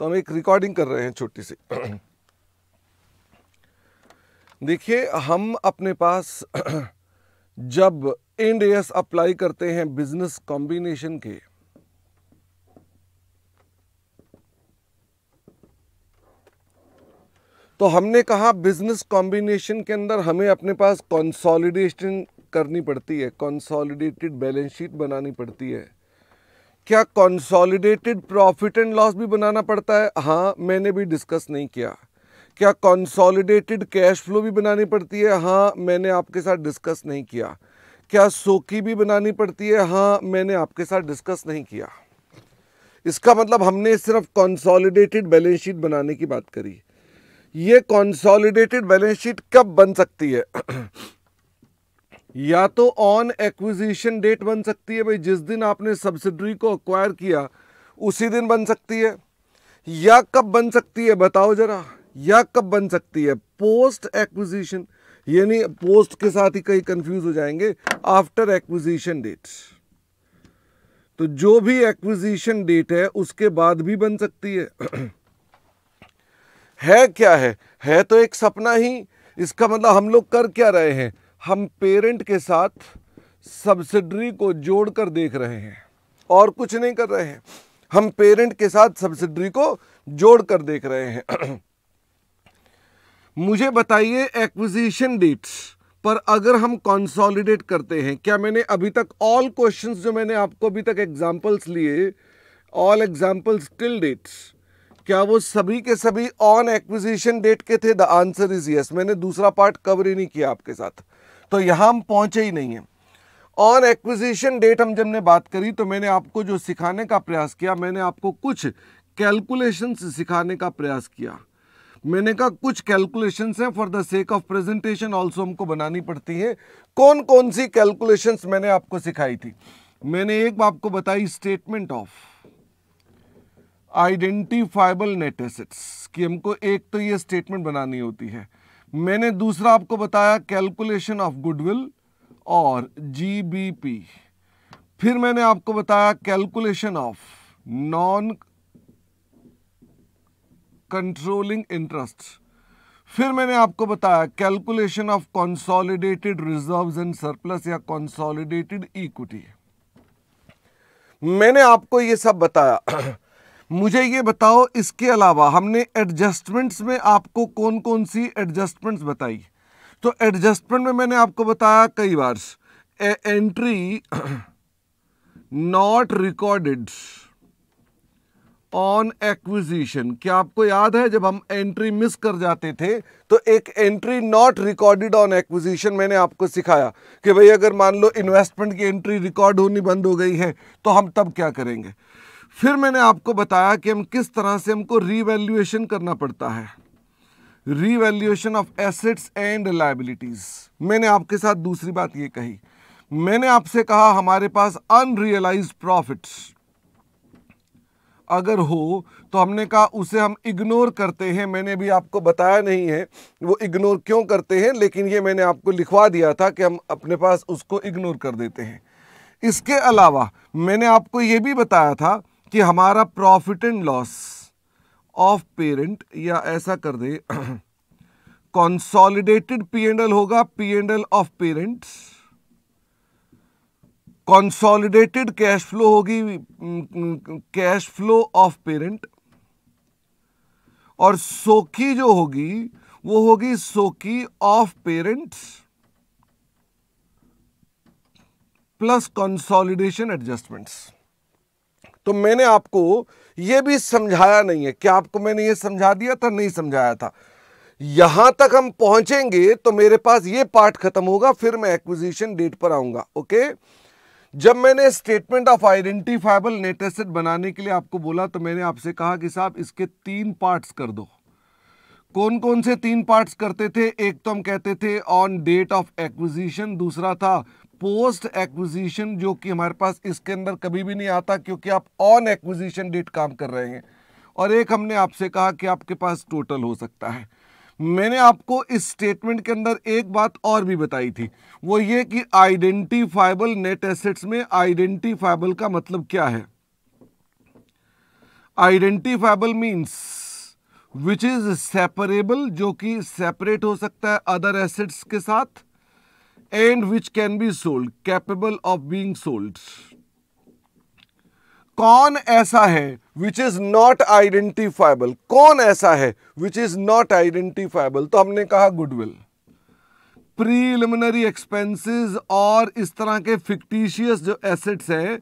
तो हम एक रिकॉर्डिंग कर रहे हैं छोटी सी देखिए हम अपने पास जब एंड एस अप्लाई करते हैं बिजनेस कॉम्बिनेशन के तो हमने कहा बिजनेस कॉम्बिनेशन के अंदर हमें अपने पास कंसोलिडेशन करनी पड़ती है कंसोलिडेटेड बैलेंस शीट बनानी पड़ती है क्या कंसोलिडेटेड प्रॉफिट एंड लॉस भी बनाना पड़ता है हाँ मैंने भी डिस्कस नहीं किया क्या कंसोलिडेटेड कैश फ्लो भी बनानी पड़ती है हाँ मैंने आपके साथ डिस्कस नहीं किया क्या सोकी भी बनानी पड़ती है हाँ मैंने आपके साथ डिस्कस नहीं किया इसका मतलब हमने सिर्फ कंसोलिडेटेड बैलेंस शीट बनाने की बात करी ये कंसोलिडेटेड बैलेंस शीट कब बन सकती है या तो ऑन एक्विजिशन डेट बन सकती है भाई जिस दिन आपने सब्सिडरी को अक्वायर किया उसी दिन बन सकती है या कब बन सकती है बताओ ज़रा या कब बन सकती है पोस्ट एक्विजिशन यानी पोस्ट के साथ ही कहीं कंफ्यूज हो जाएंगे आफ्टर एक्विजिशन डेट तो जो भी एक्विजिशन डेट है उसके बाद भी बन सकती है है क्या है है तो एक सपना ही इसका मतलब हम लोग कर क्या रहे हैं हम पेरेंट के साथ सब्सिडरी को जोड़कर देख रहे हैं और कुछ नहीं कर रहे हैं हम पेरेंट के साथ सब्सिडरी को जोड़कर देख रहे हैं मुझे बताइए एक्विजिशन डेट्स पर अगर हम कंसोलिडेट करते हैं क्या मैंने अभी तक ऑल क्वेश्चंस जो मैंने आपको अभी तक एग्जांपल्स लिए ऑल एग्जांपल्स टिल डेट्स क्या वो सभी के सभी ऑन एक्विजिशन डेट के थे द आंसर इज यस मैंने दूसरा पार्ट कवर ही नहीं किया आपके साथ तो यहाँ हम पहुँचे ही नहीं हैं और एक्विजिशन डेट हम जब ने बात करी तो मैंने आपको जो सिखाने का प्रयास किया मैंने आपको कुछ कैलकुलेशन सिखाने का प्रयास किया मैंने कहा कुछ कैलकुलेशंस हैं for the sake of presentation also हमको बनानी पड़ती है कौन कौन सी कैलकुलेशंस मैंने आपको सिखाई थी मैंने एक आपको बताई statement of identifiable net assets कि हमको एक तो ये स्टेटमेंट बनानी होती है मैंने दूसरा आपको बताया कैलकुलेशन ऑफ गुडविल और जीबीपी फिर मैंने आपको बताया calculation of non controlling interest फिर मैंने आपको बताया calculation of consolidated reserves and surplus या कॉन्सॉलिडेटेड इक्विटी मैंने आपको ये सब बताया मुझे ये बताओ इसके अलावा हमने एडजस्टमेंट्स में आपको कौन कौन सी एडजस्टमेंट्स बताई तो एडजस्टमेंट में मैंने आपको बताया कई बार entry not recorded on acquisition क्या आपको याद है जब हम एंट्री मिस कर जाते थे तो एक entry not recorded on acquisition मैंने आपको सिखाया कि भाई अगर मान लो इन्वेस्टमेंट की एंट्री रिकॉर्ड होनी बंद हो गई है तो हम तब क्या करेंगे फिर मैंने आपको बताया कि हम किस तरह से हमको रीवैल्यूएशन करना पड़ता है revaluation of assets and liabilities मैंने आपके साथ दूसरी बात ये कही मैंने आपसे कहा हमारे पास अनरियलाइज प्रॉफिट्स अगर हो तो हमने कहा उसे हम इग्नोर करते हैं मैंने भी आपको बताया नहीं है वो इग्नोर क्यों करते हैं लेकिन ये मैंने आपको लिखवा दिया था कि हम अपने पास उसको इग्नोर कर देते हैं इसके अलावा मैंने आपको ये भी बताया था कि हमारा profit and loss of parent या ऐसा कर दे कॉन्सॉलिडेटेड पी एंड एल होगा P and L of parents consolidated cash flow होगी कैश फ्लो ऑफ पेरेंट और सोकी जो होगी वो होगी सोकी of parents plus consolidation adjustments तो मैंने आपको ये भी समझाया नहीं है क्या आपको मैंने ये समझा दिया था नहीं समझाया था यहां तक हम पहुंचेंगे तो मेरे पास ये पार्ट खत्म होगा फिर मैं एक्विजिशन डेट पर आऊंगा ओके जब मैंने statement of identifiable net asset बनाने के लिए आपको बोला तो मैंने आपसे कहा कि साहब इसके तीन पार्ट्स कर दो कौन कौन से तीन पार्ट्स करते थे एक तो हम कहते थे ऑन डेट ऑफ एक्विजिशन दूसरा था पोस्ट एक्विजिशन जो कि हमारे पास इसके अंदर कभी भी नहीं आता क्योंकि आप ऑन एक्विजिशन डेट काम कर रहे हैं और एक हमने आपसे कहा कि आपके पास टोटल हो सकता है मैंने आपको इस स्टेटमेंट के अंदर एक बात और भी बताई थी वो ये कि आइडेंटिफाइबल नेट एसेट्स में आइडेंटिफाइबल का मतलब क्या है identifiable means which is separable जो कि सेपरेट हो सकता है अदर एसेट्स के साथ and which can be sold capable of being sold कौन ऐसा है विच इज नॉट आइडेंटिफाइबल कौन ऐसा है विच इज नॉट आइडेंटिफाइबल तो हमने कहा गुडविल प्रीलिमिनरी एक्सपेंसेस और इस तरह के फिक्टिशियस जो एसेट्स हैं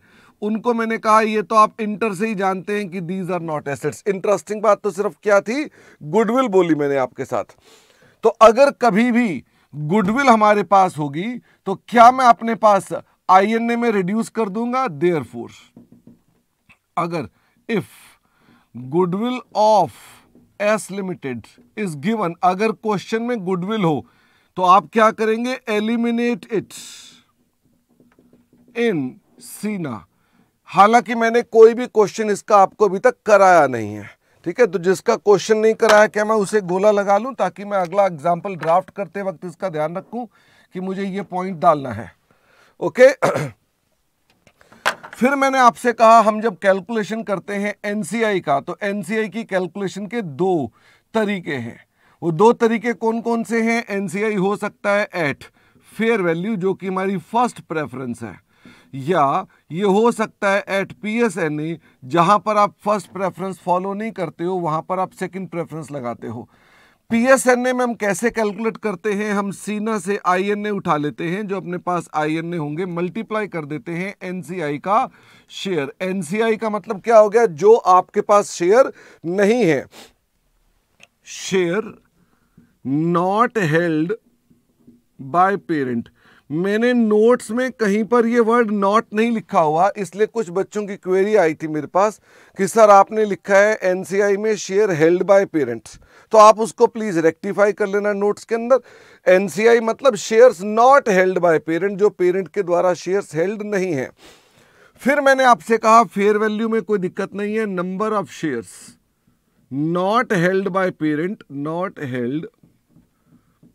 उनको मैंने कहा ये तो आप इंटर से ही जानते हैं कि these are not assets interesting बात तो सिर्फ क्या थी गुडविल बोली मैंने आपके साथ तो अगर कभी भी गुडविल हमारे पास होगी तो क्या मैं अपने पास आई एन ए में रिड्यूस कर दूंगा देयर फोर अगर if goodwill of S limited is given अगर क्वेश्चन में गुडविल हो तो आप क्या करेंगे एलिमिनेट इट इन सीना हालांकि मैंने कोई भी क्वेश्चन इसका आपको अभी तक कराया नहीं है ठीक है तो जिसका क्वेश्चन नहीं कराया क्या मैं उसे गोला लगा लूं ताकि मैं अगला एग्जाम्पल ड्राफ्ट करते वक्त इसका ध्यान रखूं कि मुझे ये पॉइंट डालना है ओके फिर मैंने आपसे कहा हम जब कैलकुलेशन करते हैं एनसीआई का तो एनसीआई की कैलकुलेशन के दो तरीके हैं वो दो तरीके कौन कौन से हैं एनसीआई हो सकता है एट फेयर वैल्यू जो कि हमारी फर्स्ट प्रेफरेंस है या ये हो सकता है एट पी एस एन जहाँ पर आप फर्स्ट प्रेफरेंस फॉलो नहीं करते हो वहाँ पर आप सेकंड प्रेफरेंस लगाते हो पी एस एन ए में हम कैसे कैलकुलेट करते हैं हम सीना से आई एन ए उठा लेते हैं जो अपने पास आई एन ए होंगे मल्टीप्लाई कर देते हैं एन सी आई का शेयर एन सी आई का मतलब क्या हो गया जो आपके पास शेयर नहीं है share not held by parent मैंने नोट्स में कहीं पर ये वर्ड नॉट नहीं लिखा हुआ इसलिए कुछ बच्चों की क्वेरी आई थी मेरे पास कि सर आपने लिखा है एनसीआई में शेयर हेल्ड बाय पेरेंट्स तो आप उसको प्लीज़ रेक्टिफाई कर लेना नोट्स के अंदर एनसीआई मतलब shares not held by parent जो पेरेंट के द्वारा शेयर्स हेल्ड नहीं है फिर मैंने आपसे कहा फेयर वैल्यू में कोई दिक्कत नहीं है number of shares not held by parent not held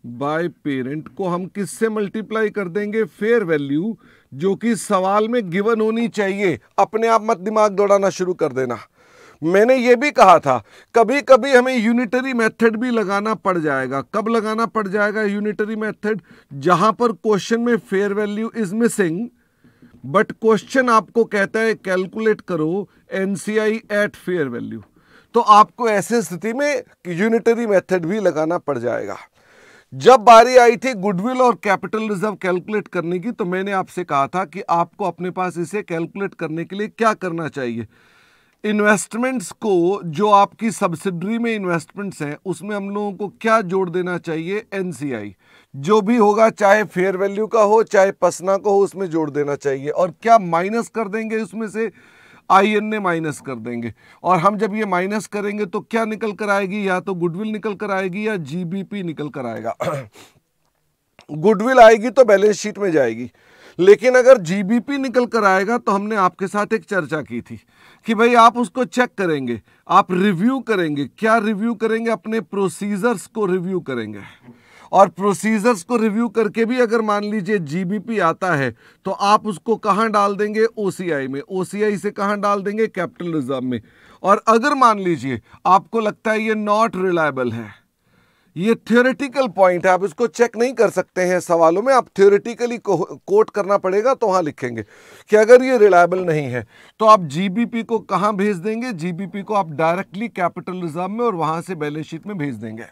by parent को हम किससे मल्टीप्लाई कर देंगे फेयर वैल्यू जो कि सवाल में गिवन होनी चाहिए अपने आप मत दिमाग दौड़ाना शुरू कर देना मैंने ये भी कहा था कभी कभी हमें यूनिटरी मेथड भी लगाना पड़ जाएगा कब लगाना पड़ जाएगा यूनिटरी मेथड जहां पर क्वेश्चन में fair value is missing but question आपको कहता है कैलकुलेट करो एनसीआई एट फेयर वैल्यू तो आपको ऐसे स्थिति में यूनिटरी मेथड भी लगाना पड़ जाएगा जब बारी आई थी गुडविल और कैपिटल रिजर्व कैलकुलेट करने की तो मैंने आपसे कहा था कि आपको अपने पास इसे कैलकुलेट करने के लिए क्या करना चाहिए इन्वेस्टमेंट्स को जो आपकी सब्सिडरी में इन्वेस्टमेंट्स हैं उसमें हम लोगों को क्या जोड़ देना चाहिए एनसीआई जो भी होगा चाहे फेयर वैल्यू का हो चाहे पसना का हो उसमें जोड़ देना चाहिए और क्या माइनस कर देंगे उसमें से आई एन ए माइनस कर देंगे और हम जब ये माइनस करेंगे तो क्या निकल कर आएगी या तो गुडविल निकल कर आएगी या जी बी पी निकल कर आएगा गुडविल आएगी तो बैलेंस शीट में जाएगी लेकिन अगर जीबीपी निकल कर आएगा तो हमने आपके साथ एक चर्चा की थी कि भाई आप उसको चेक करेंगे आप रिव्यू करेंगे क्या रिव्यू करेंगे अपने प्रोसीजर्स को रिव्यू करेंगे और प्रोसीजर्स को रिव्यू करके भी अगर मान लीजिए जीबीपी आता है तो आप उसको कहाँ डाल देंगे ओसीआई में ओसीआई से कहाँ डाल देंगे कैपिटल रिजर्व में और अगर मान लीजिए आपको लगता है ये नॉट रिलायबल है ये थियोरेटिकल पॉइंट है आप इसको चेक नहीं कर सकते हैं सवालों में आप थियोरेटिकली कोट करना पड़ेगा तो वहां लिखेंगे कि अगर ये रिलायबल नहीं है तो आप जीबीपी को कहां भेज देंगे जीबीपी को आप डायरेक्टली कैपिटल रिजर्व में और वहां से बैलेंस शीट में भेज देंगे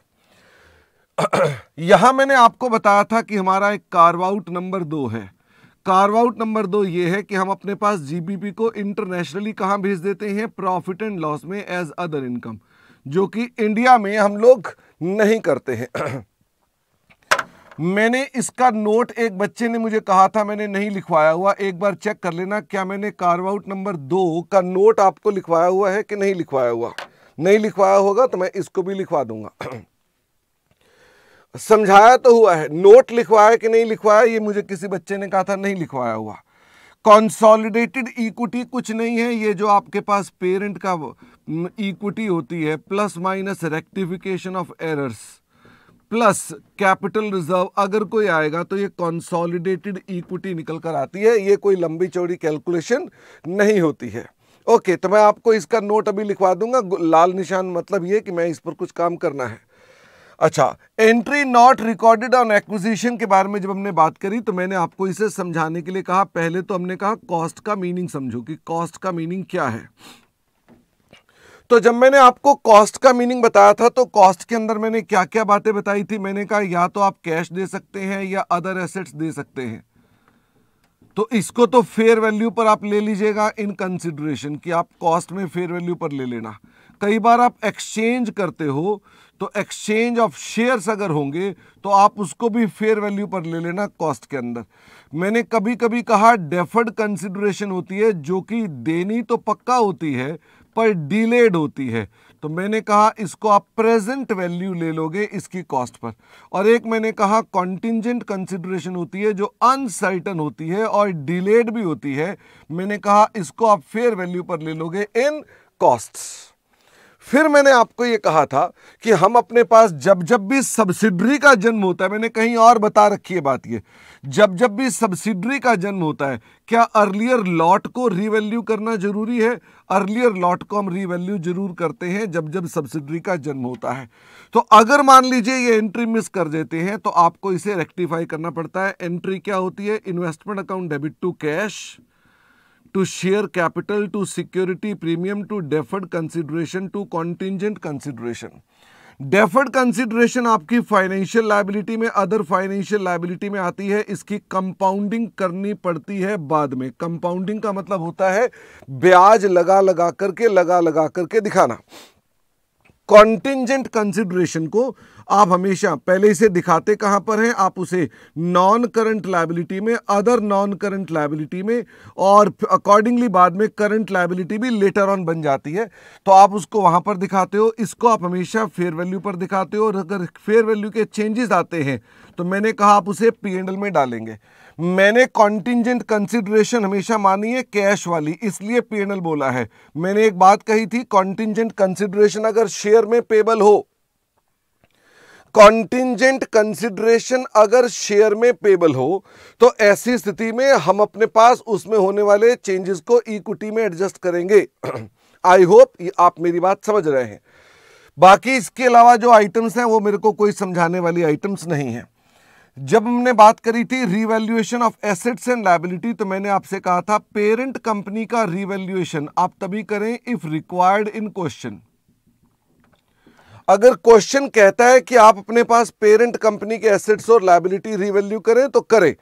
यहां मैंने आपको बताया था कि हमारा एक कार्वाउट नंबर दो है कार्वाउट नंबर दो ये है कि हम अपने पास जीबीपी को इंटरनेशनली कहाँ भेज देते हैं प्रॉफिट एंड लॉस में एज अदर इनकम जो कि इंडिया में हम लोग नहीं करते हैं मैंने इसका नोट एक बच्चे ने मुझे कहा था मैंने नहीं लिखवाया हुआ एक बार चेक कर लेना क्या मैंने कार्वाउट नंबर दो का नोट आपको लिखवाया हुआ है कि नहीं लिखवाया हुआ नहीं लिखवाया होगा तो मैं इसको भी लिखवा दूंगा समझाया तो हुआ है नोट लिखवाया कि नहीं लिखवाया ये मुझे किसी बच्चे ने कहा था नहीं लिखवाया हुआ कॉन्सॉलिडेटेड इक्विटी कुछ नहीं है ये जो आपके पास पेरेंट का इक्विटी होती है plus minus rectification of errors plus capital reserve अगर कोई आएगा तो ये कॉन्सॉलिडेटेड इक्विटी निकल कर आती है ये कोई लंबी चौड़ी कैलकुलेशन नहीं होती है ओके okay, तो मैं आपको इसका नोट अभी लिखवा दूंगा लाल निशान मतलब ये कि मैं इस पर कुछ काम करना है अच्छा entry not recorded on acquisition के बारे में जब हमने बात करी तो मैंने आपको इसे समझाने के लिए कहा पहले तो हमने कहा कॉस्ट का मीनिंग समझो कि कॉस्ट का मीनिंग क्या है तो जब मैंने आपको कॉस्ट का मीनिंग बताया था तो कॉस्ट के अंदर मैंने क्या क्या बातें बताई थी मैंने कहा या तो आप कैश दे सकते हैं या अदर एसेट्स दे सकते हैं तो इसको तो फेयर वैल्यू पर आप ले लीजिएगा इन कंसिडरेशन कि आप कॉस्ट में फेयर वैल्यू पर ले लेना कई बार आप एक्सचेंज करते हो तो एक्सचेंज ऑफ शेयर्स अगर होंगे तो आप उसको भी फेयर वैल्यू पर ले लेना कॉस्ट के अंदर मैंने कभी कभी कहा डेफर्ड कंसिडरेशन होती है जो कि देनी तो पक्का होती है पर डिलेड होती है तो मैंने कहा इसको आप प्रेजेंट वैल्यू ले लोगे इसकी कॉस्ट पर और एक मैंने कहा कॉन्टिजेंट कंसिडरेशन होती है जो अनसर्टन होती है और डिलेड भी होती है मैंने कहा इसको आप फेयर वैल्यू पर ले लोगे इन कॉस्ट्स फिर मैंने आपको ये कहा था कि हम अपने पास जब जब भी सब्सिडरी का जन्म होता है मैंने कहीं और बता रखी है बात ये जब जब भी सब्सिडरी का जन्म होता है क्या अर्लियर लॉट को रीवैल्यू करना जरूरी है अर्लियर लॉट को हम रीवैल्यू जरूर करते हैं जब जब सब्सिडरी का जन्म होता है तो अगर मान लीजिए ये एंट्री मिस कर देते हैं तो आपको इसे रेक्टिफाई करना पड़ता है एंट्री क्या होती है investment account debit to cash to share capital to security premium to deferred consideration to contingent consideration deferred consideration आपकी फाइनेंशियल लाइबिलिटी में अदर फाइनेंशियल लाइबिलिटी में आती है इसकी कंपाउंडिंग करनी पड़ती है बाद में कंपाउंडिंग का मतलब होता है ब्याज लगा लगा करके लगा लगा करके दिखाना कॉन्टिजेंट कंसिडरेशन को आप हमेशा पहले इसे दिखाते कहाँ पर हैं आप उसे नॉन करंट लाइबिलिटी में अदर नॉन करंट लाइबिलिटी में और अकॉर्डिंगली बाद में करंट लाइबिलिटी भी लेटर ऑन बन जाती है तो आप उसको वहाँ पर दिखाते हो इसको आप हमेशा फेयर वैल्यू पर दिखाते हो और अगर फेयर वैल्यू के चेंजेस आते हैं तो मैंने कहा आप उसे पी में डालेंगे मैंने कॉन्टिजेंट कंसिडरेशन हमेशा मानी है कैश वाली इसलिए पी बोला है मैंने एक बात कही थी कॉन्टिजेंट कंसिडरेशन अगर शेयर में पेबल हो कॉन्टिजेंट कंसिडरेशन अगर शेयर में पेबल हो तो ऐसी स्थिति में हम अपने पास उसमें होने वाले चेंजेस को इक्विटी में एडजस्ट करेंगे आई होप आप मेरी बात समझ रहे हैं बाकी इसके अलावा जो आइटम्स हैं वो मेरे को कोई समझाने वाली आइटम्स नहीं है जब हमने बात करी थी revaluation of assets and liability तो मैंने आपसे कहा था पेरेंट कंपनी का रिवेल्यूएशन आप तभी करें इफ़ रिक्वायर्ड इन क्वेश्चन अगर क्वेश्चन कहता है कि आप अपने पास पेरेंट कंपनी के एसेट्स और लाइबिलिटी रीवैल्यू करें तो करें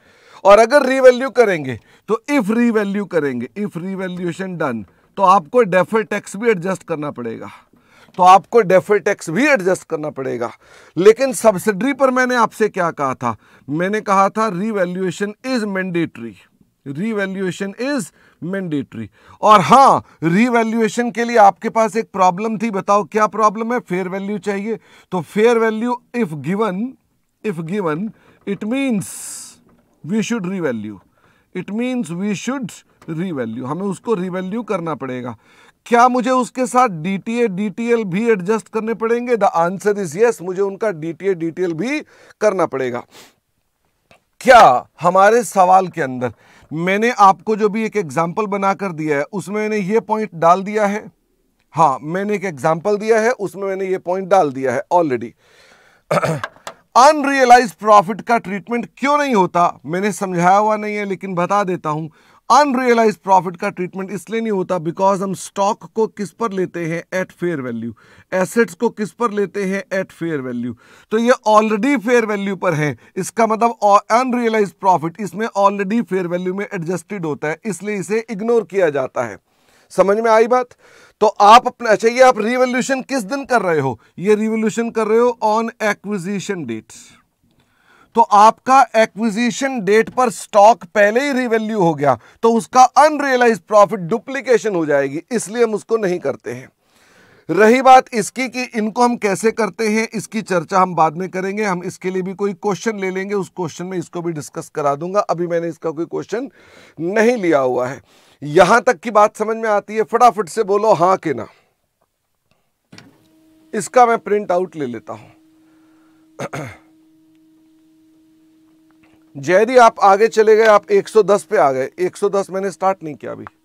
और अगर रीवैल्यू करेंगे तो इफ़ रीवैल्यू करेंगे इफ़ रीवैल्यूशन डन तो आपको डेफर टैक्स भी एडजस्ट करना पड़ेगा तो आपको डेफर टैक्स भी एडजस्ट करना पड़ेगा लेकिन सब्सिडरी पर मैंने आपसे क्या कहा था मैंने कहा था revaluation is mandatory revaluation is mandatory और हाँ रीवैल्यूएशन के लिए आपके पास एक प्रॉब्लम थी बताओ क्या प्रॉब्लम है फेयर वैल्यू चाहिए तो fair value if given if given it means we should revalue it means we should revalue हमें उसको रीवैल्यू करना पड़ेगा क्या मुझे उसके साथ डी टी डीटीएल भी एडजस्ट करने पड़ेंगे द आंसर इज यस मुझे उनका डीटीए डीटीएल भी करना पड़ेगा क्या हमारे सवाल के अंदर मैंने आपको जो भी एक एग्जाम्पल बनाकर दिया है उसमें मैंने ये पॉइंट डाल दिया है हाँ मैंने एक एग्जाम्पल दिया है उसमें मैंने ये पॉइंट डाल दिया है ऑलरेडी अनरियलाइज प्रॉफिट का ट्रीटमेंट क्यों नहीं होता मैंने समझाया हुआ नहीं है लेकिन बता देता हूं अनरियलाइज प्रॉफिट का ट्रीटमेंट इसलिए नहीं होता बिकॉज हम स्टॉक को किस पर लेते हैं एट फेयर वैल्यू एसेट्स को किस पर लेते हैं एट फेयर वैल्यू तो ये ऑलरेडी फेयर वैल्यू पर है इसका मतलब अनरियलाइज प्रॉफिट इसमें ऑलरेडी फेयर वैल्यू में एडजस्टेड होता है इसलिए इसे इग्नोर किया जाता है समझ में आई बात तो आप अपना चाहिए अच्छा, आप रिवोल्यूशन किस दिन कर रहे हो ये रिवोल्यूशन कर रहे हो ऑन एक्विजिशन डेट्स तो आपका एक्विजिशन डेट पर स्टॉक पहले ही रिवेल्यू हो गया तो उसका अनरियलाइज प्रॉफिट डुप्लीकेशन हो जाएगी इसलिए हम उसको नहीं करते हैं रही बात इसकी कि इनको हम कैसे करते हैं इसकी चर्चा हम बाद में करेंगे हम इसके लिए भी कोई क्वेश्चन ले लेंगे उस क्वेश्चन में इसको भी डिस्कस करा दूंगा अभी मैंने इसका कोई क्वेश्चन नहीं लिया हुआ है यहां तक की बात समझ में आती है फटाफट से बोलो हाँ के ना इसका मैं प्रिंट आउट ले लेता हूं जैदी आप आगे चले गए आप 110 पे आ गए 110 मैंने स्टार्ट नहीं किया अभी